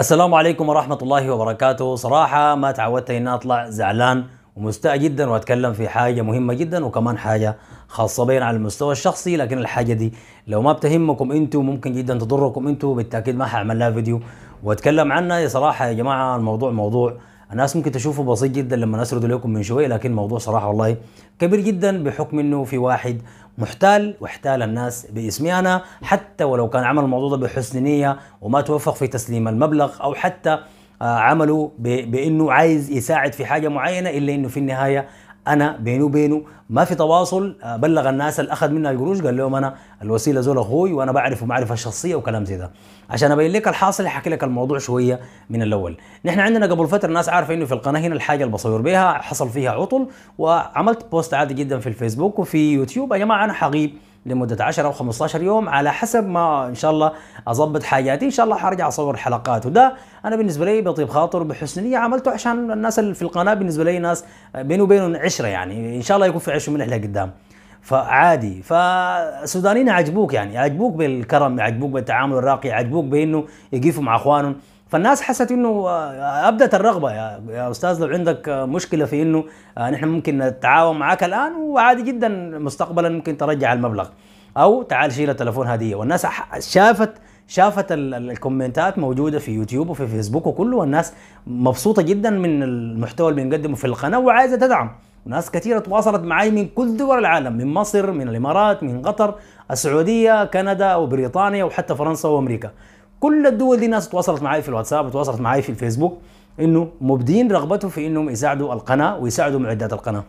السلام عليكم ورحمة الله وبركاته صراحة ما تعودت اني اطلع زعلان ومستاء جدا واتكلم في حاجة مهمة جدا وكمان حاجة خاصة بين على المستوى الشخصي لكن الحاجة دي لو ما بتهمكم انتوا ممكن جدا تضركم انتوا بالتأكيد ما هعمل لها فيديو واتكلم عنها صراحة يا جماعة الموضوع موضوع الناس ممكن تشوفه بسيط جدا لما اسرده لكم من شويه لكن الموضوع صراحه والله كبير جدا بحكم انه في واحد محتال واحتال الناس باسمي انا حتى ولو كان عمل الموضوع ده بحسن نيه وما توفق في تسليم المبلغ او حتى آه، عمله بانه عايز يساعد في حاجه معينه الا انه في النهايه انا بيني وبينه ما في تواصل آه، بلغ الناس اللي اخذ منها القروش قال لهم انا الوسيله زول اخوي وانا بعرفه معرفه شخصيه وكلام زي ده عشان ابين لك الحاصل احكي لك الموضوع شويه من الاول نحن عندنا قبل فتره الناس عارفه انه في القناه هنا الحاجه اللي بصور بها حصل فيها عطل وعملت بوست عادي جدا في الفيسبوك وفي يوتيوب يا جماعه انا حغيب لمده 10 او 15 يوم على حسب ما ان شاء الله اظبط حاجاتي ان شاء الله حرجع اصور حلقات وده انا بالنسبه لي بطيب خاطر وبحسن نيه عملته عشان الناس اللي في القناه بالنسبه لي ناس بيني وبينهم عشره يعني ان شاء الله يكون في عشره من احنا قدام فعادي فالسودانيين عجبوك يعني عجبوك بالكرم عجبوك بالتعامل الراقي عجبوك بانه يقيفوا مع اخوانهم فالناس حست انه آه، ابدت الرغبه يا, يا استاذ لو عندك آه، مشكله في انه آه، نحن ممكن نتعاون معك الان وعادي جدا مستقبلا ممكن ترجع المبلغ او تعال شيل التليفون هديه والناس شافت شافت الكومنتات موجوده في يوتيوب وفي فيسبوك وكله والناس مبسوطه جدا من المحتوى اللي بنقدمه في القناه وعايزه تدعم ناس كثيره تواصلت معي من كل دول العالم من مصر من الامارات من قطر السعوديه كندا وبريطانيا وحتى فرنسا وامريكا كل الدول دي ناس تواصلت معي في الواتساب وتواصلت معي في الفيسبوك انه مبدين رغبته في انهم يساعدوا القناه ويساعدوا معدات القناه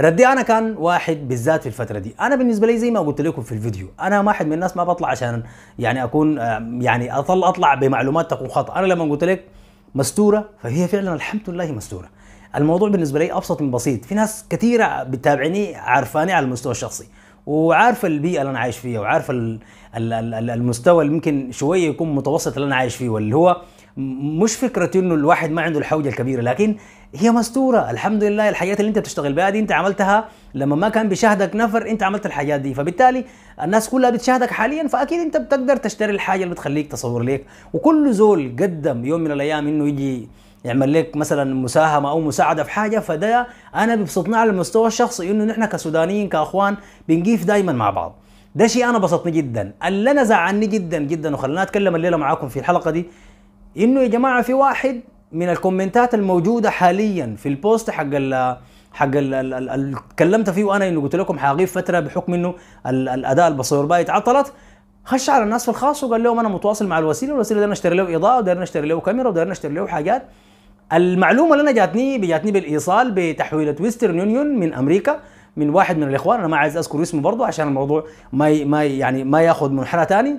ردي انا كان واحد بالذات في الفتره دي انا بالنسبه لي زي ما قلت لكم في الفيديو انا واحد من الناس ما بطلع عشان يعني اكون يعني اطلع اطلع بمعلومات تكون خطا انا لما قلت لك مستوره فهي فعلا الحمد لله مستوره الموضوع بالنسبه لي ابسط من بسيط في ناس كثيره بتتابعني عارفاني على المستوى الشخصي وعارف البيئه اللي انا عايش فيها وعارف المستوى اللي ممكن شويه يكون متوسط اللي انا عايش فيه واللي هو مش فكره انه الواحد ما عنده الحوجه الكبيره لكن هي مستوره الحمد لله الحاجات اللي انت بتشتغل بها دي انت عملتها لما ما كان بيشاهدك نفر انت عملت الحاجات دي فبالتالي الناس كلها بتشاهدك حاليا فاكيد انت بتقدر تشتري الحاجه اللي بتخليك تصور ليك وكل زول قدم يوم من الايام انه يجي يعمل لك مثلا مساهمه او مساعده في حاجه فده انا بيبسطني على المستوى الشخصي انه نحن كسودانيين كاخوان بنقيف دائما مع بعض ده شيء انا بسطني جدا اللي انا زعلني جدا جدا وخلنا اتكلم الليله معاكم في الحلقه دي انه يا جماعه في واحد من الكومنتات الموجوده حاليا في البوست حق الـ حق اللي اتكلمت فيه وانا انه قلت لكم حاغيب فتره بحكم انه الاداء البصير باي اتعطلت خش على الناس في الخاص وقال لهم انا متواصل مع الوسيله والوسيله انا اشتري له اضاءه وداير اشتري له كاميرا وداير اشتري له حاجات المعلومه اللي انا جاتني جاتني بالايصال بتحويله ويسترن يونيون من امريكا من واحد من الاخوان انا ما عايز اذكر اسمه برضه عشان الموضوع ما ما يعني ما ياخذ منحنى ثاني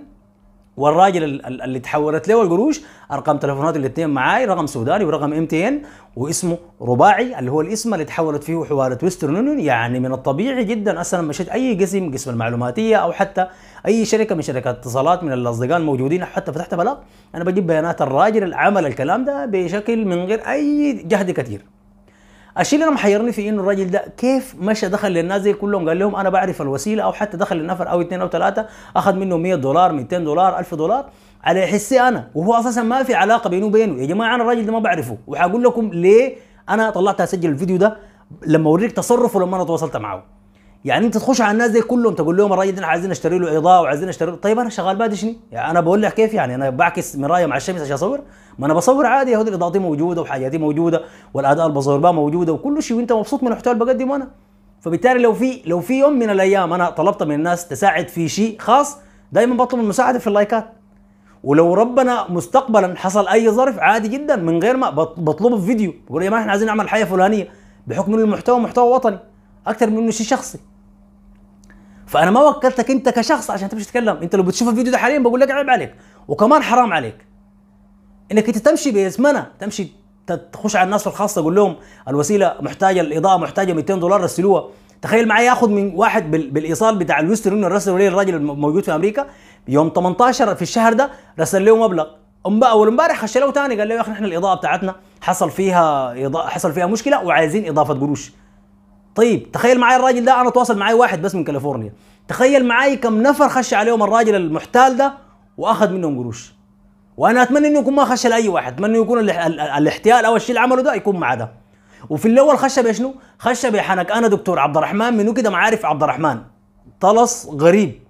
والراجل اللي تحولت له القروش ارقام تليفونات الاثنين معاي رقم سوداني ورقم ام تي ان واسمه رباعي اللي هو الاسم اللي تحولت فيه حواله ويسترن يونيون يعني من الطبيعي جدا اصلا مشيت اي قسم قسم المعلوماتيه او حتى اي شركه من شركات اتصالات من الاصدقاء الموجودين حتى فتحت بلاغ انا بجيب بيانات الراجل اللي عمل الكلام ده بشكل من غير اي جهد كثير الشيء اللي انا محيرني فيه انه الراجل ده كيف مشى دخل للناس زي كلهم قال لهم انا بعرف الوسيله او حتى دخل لنفر او اثنين او ثلاثه اخذ منه 100 دولار 200 دولار 1000 دولار على حسي انا وهو اساسا ما في علاقه بينه وبينه يا جماعه انا الراجل ده ما بعرفه وحقول لكم ليه انا طلعت اسجل الفيديو ده لما اوريك تصرفه لما انا تواصلت معه يعني انت تخش على الناس دي كلهم تقول لهم الراجل ده عايزين اشتري له اضاءه وعايزين اشتري له طيب انا شغال بادي شني؟ يعني انا بقول لك كيف يعني انا بعكس مرايه مع الشمس عشان اصور؟ ما انا بصور عادي يا الاضاءه دي موجوده وحاجاتي موجوده والاداء اللي بصور بها موجوده وكل شيء وانت مبسوط من المحتوى اللي بقدمه انا فبالتالي لو في لو في يوم من الايام انا طلبت من الناس تساعد في شيء خاص دائما بطلب المساعده في اللايكات ولو ربنا مستقبلا حصل اي ظرف عادي جدا من غير ما بطلبه فيديو بقول يا مان احنا عايزين نعمل حاجه فلانيه بحكم المحتوى محتوى وطني اكتر منه شيء شخصي فانا ما وكلتك انت كشخص عشان تمشي تتكلم انت لو بتشوف الفيديو ده حاليا بقول لك عيب عليك وكمان حرام عليك انك انت تمشي باسمنا تمشي تخش على الناس الخاصه تقول لهم الوسيله محتاجه الاضاءه محتاجه 200 دولار رسلوها تخيل معي ياخذ من واحد بالايصال بتاع الويسترن يونيون رسل لي الراجل الموجود في امريكا يوم 18 في الشهر ده رسل له مبلغ اول امبارح خش له ثاني قال له يا اخي نحن الاضاءه بتاعتنا حصل فيها إضاءة حصل فيها مشكله وعايزين اضافه قروش طيب تخيل معايا الراجل ده انا تواصل معايا واحد بس من كاليفورنيا تخيل معايا كم نفر خش عليهم الراجل المحتال ده واخذ منهم قروش وانا اتمنى انه يكون ما خش لاي واحد اتمنى يكون الاحتيال او الشيء اللي عمله ده يكون مع ده وفي الاول خش بشنو خش بحنك انا دكتور عبد الرحمن منو كده معارف عبد الرحمن طلس غريب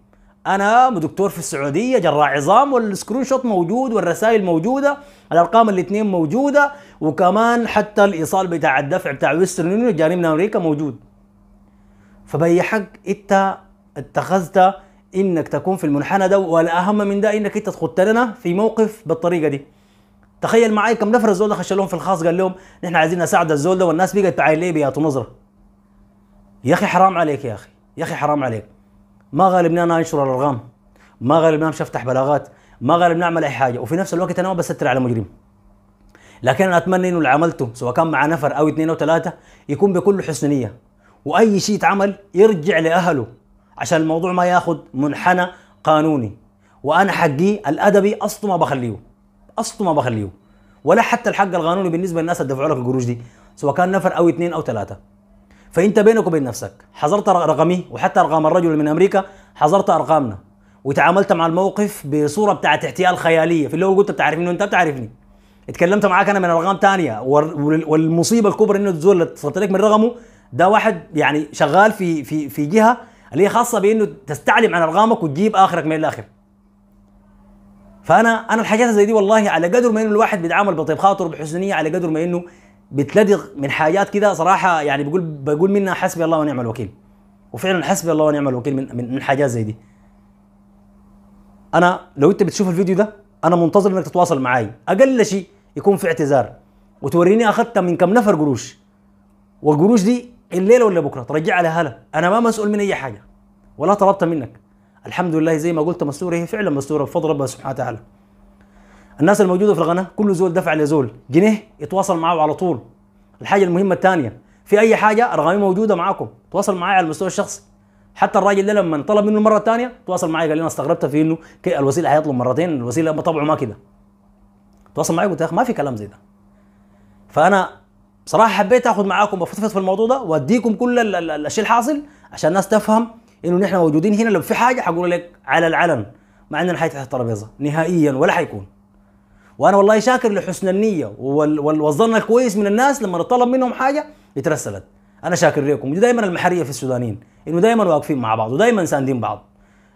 انا دكتور في السعوديه جراح عظام والسكرين شوت موجود والرسائل موجوده الارقام الاثنين موجوده وكمان حتى الايصال بتاع الدفع بتاع ويسترن يونيون جاني من امريكا موجود فبأي حق انت اتخذت انك تكون في المنحنى ده والاهم من ده انك انت تخط لنا في موقف بالطريقه دي تخيل معايا كم نفر الزول ده خش لهم في الخاص قال لهم نحن عايزين نساعد الزول ده والناس بقت تعاين ليه بياتوا نظره يا اخي حرام عليك يا اخي يا اخي حرام عليك ما غالبني انا انشر الارقام ما غالبني امشي افتح بلاغات ما غالبني اعمل اي حاجه وفي نفس الوقت انا ما بستر على مجرم لكن انا اتمنى انه اللي عملته سواء كان مع نفر او اثنين او ثلاثه يكون بكل حسن نيه واي شيء يتعمل يرجع لاهله عشان الموضوع ما ياخذ منحنى قانوني وانا حقي الادبي اصله ما بخليه اصله ما بخليه ولا حتى الحق القانوني بالنسبه للناس اللي دفعوا لك القروش دي سواء كان نفر او اثنين او ثلاثه فانت بينك وبين نفسك حظرت رقمي وحتى ارقام الرجل من امريكا حظرت ارقامنا وتعاملت مع الموقف بصوره بتاعت احتيال خياليه في هو قلت بتعرفني وانت بتعرفني اتكلمت معاك انا من ارقام ثانيه والمصيبه الكبرى انه الزول اللي اتصلت لك من رقمه ده واحد يعني شغال في في في جهه اللي هي خاصه بانه تستعلم عن ارقامك وتجيب اخرك من الاخر فانا انا الحاجات زي دي والله على قدر ما انه الواحد بيتعامل بطيب خاطر بحسنيه على قدر ما انه بتلدغ من حاجات كده صراحه يعني بقول بقول منها حسبي الله ونعم الوكيل وفعلا حسبي الله ونعم الوكيل من من, حاجات زي دي انا لو انت بتشوف الفيديو ده انا منتظر انك تتواصل معي اقل شيء يكون في اعتذار وتوريني اخذت من كم نفر قروش والقروش دي الليله ولا بكره ترجعها لهلا انا ما مسؤول من اي حاجه ولا طلبت منك الحمد لله زي ما قلت مستوره هي فعلا مستوره بفضل ربنا سبحانه وتعالى الناس الموجوده في القناه كل زول دفع لزول جنيه يتواصل معاه على طول الحاجه المهمه الثانيه في اي حاجه ارقامي موجوده معاكم تواصل معي على المستوى الشخصي حتى الراجل ده لما طلب منه المره الثانيه تواصل معي قال لي انا استغربت في انه الوسيله هيطلب مرتين الوسيله طبعه ما كده تواصل معي قلت يا اخي ما في كلام زي ده فانا بصراحه حبيت اخذ معاكم افتفت في الموضوع ده واديكم كل الشيء الحاصل عشان الناس تفهم انه نحن موجودين هنا لو في حاجه حقول لك على العلن ما عندنا حاجه تحت الترابيزه نهائيا ولا حيكون وانا والله شاكر لحسن النيه والظن الكويس من الناس لما طلب منهم حاجه اترسلت انا شاكر لكم ودي دائما المحريه في السودانيين انه دائما واقفين مع بعض ودائما ساندين بعض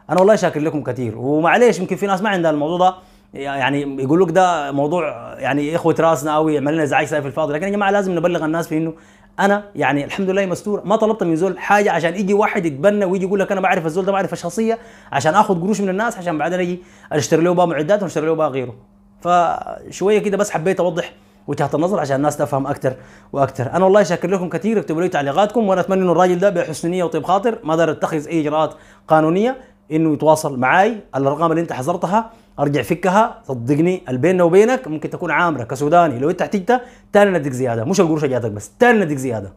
انا والله شاكر لكم كثير ومعليش يمكن في ناس ما عندها الموضوع ده يعني يقول لك ده موضوع يعني اخوه راسنا او يعمل لنا ازعاج في الفاضي لكن يا جماعه لازم نبلغ الناس في انه انا يعني الحمد لله مستور ما طلبت من زول حاجه عشان يجي واحد يتبنى ويجي يقول لك انا بعرف الزول ده بعرف الشخصيه عشان اخذ قروش من الناس عشان بعدين اجي اشتري له بقى معدات واشتري له بقى غيره فشويه كده بس حبيت اوضح وجهه النظر عشان الناس تفهم اكثر واكثر انا والله شاكر لكم كثير اكتبوا لي تعليقاتكم وانا اتمنى انه الراجل ده بحسن نيه وطيب خاطر ما دار اتخذ اي اجراءات قانونيه انه يتواصل معي الارقام اللي انت حذرتها ارجع فكها صدقني بيننا وبينك ممكن تكون عامره كسوداني لو انت احتجتها تاني نديك زياده مش القروش جاتك بس تاني نديك زياده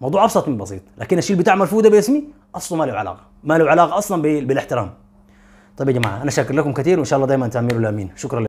موضوع ابسط من بسيط لكن الشيء اللي بتعمل فوده باسمي اصله ما له علاقه ما له علاقه اصلا بالاحترام طيب يا جماعه انا شاكر لكم كثير وان شاء الله دائما تامير الامين شكرا